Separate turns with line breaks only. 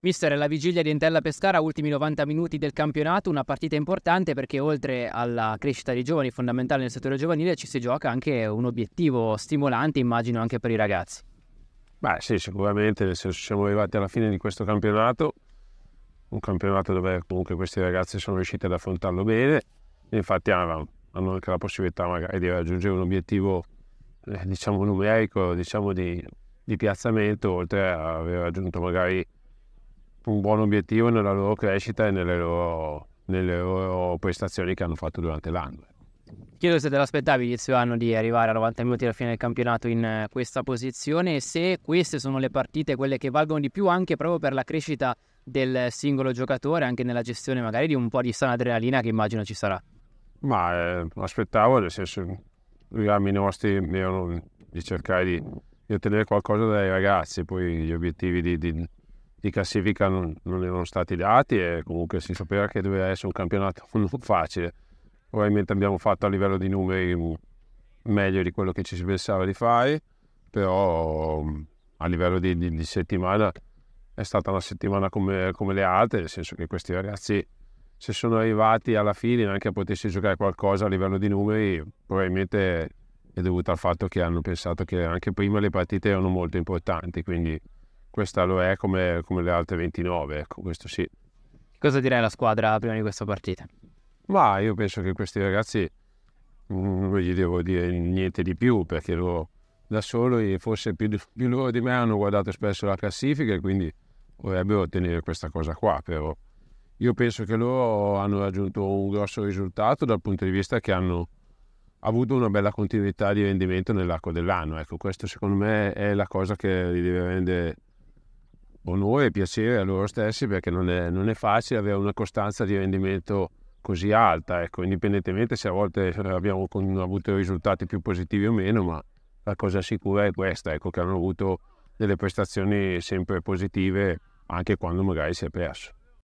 Mister, la vigilia di Entella Pescara, ultimi 90 minuti del campionato, una partita importante perché oltre alla crescita dei giovani, fondamentale nel settore giovanile, ci si gioca anche un obiettivo stimolante, immagino, anche per i ragazzi.
Beh sì, sicuramente, nel siamo arrivati alla fine di questo campionato, un campionato dove comunque questi ragazzi sono riusciti ad affrontarlo bene, infatti hanno, anche la possibilità magari di raggiungere un obiettivo, eh, diciamo, numerico, diciamo di, di piazzamento, oltre a aver raggiunto magari un buon obiettivo nella loro crescita e nelle loro, nelle loro prestazioni che hanno fatto durante l'anno.
Chiedo se te l'aspettavi inizio anno di arrivare a 90 minuti alla fine del campionato in eh, questa posizione e se queste sono le partite, quelle che valgono di più anche proprio per la crescita del singolo giocatore, anche nella gestione magari di un po' di sana adrenalina che immagino ci sarà.
Ma eh, aspettavo, nel senso, i rami nostri erano di cercare di, di ottenere qualcosa dai ragazzi, poi gli obiettivi di, di di classifica non, non, erano stati dati e comunque si sapeva che doveva essere un campionato non facile. Probabilmente abbiamo fatto a livello di numeri meglio di quello che ci si pensava di fare, però mm, a livello di, di, di settimana è stata una settimana come, come, le altre, nel senso che questi ragazzi se sono arrivati alla fine anche a potersi giocare qualcosa a livello di numeri, probabilmente è dovuto al fatto che hanno pensato che anche prima le partite erano molto importanti, quindi questa lo è come, come le altre 29, ecco, questo sì. Cosa direi alla squadra prima di questa partita? Ma io penso che questi ragazzi mm, non gli devo dire niente di più perché lo, da solo forse più, di, più loro di me hanno guardato spesso la classifica e quindi vorrebbero ottenere questa cosa qua però io penso che loro hanno raggiunto un grosso risultato dal punto di vista che hanno avuto una bella continuità di rendimento nell'arco dell'anno ecco questo secondo me è la cosa che li deve rendere onore e piacere a loro stessi perché non è, non è facile avere una costanza di rendimento così alta, ecco, indipendentemente se a volte abbiamo avuto risultati più positivi o meno, ma la cosa sicura è questa, ecco, che hanno avuto delle prestazioni sempre positive anche quando magari si è perso.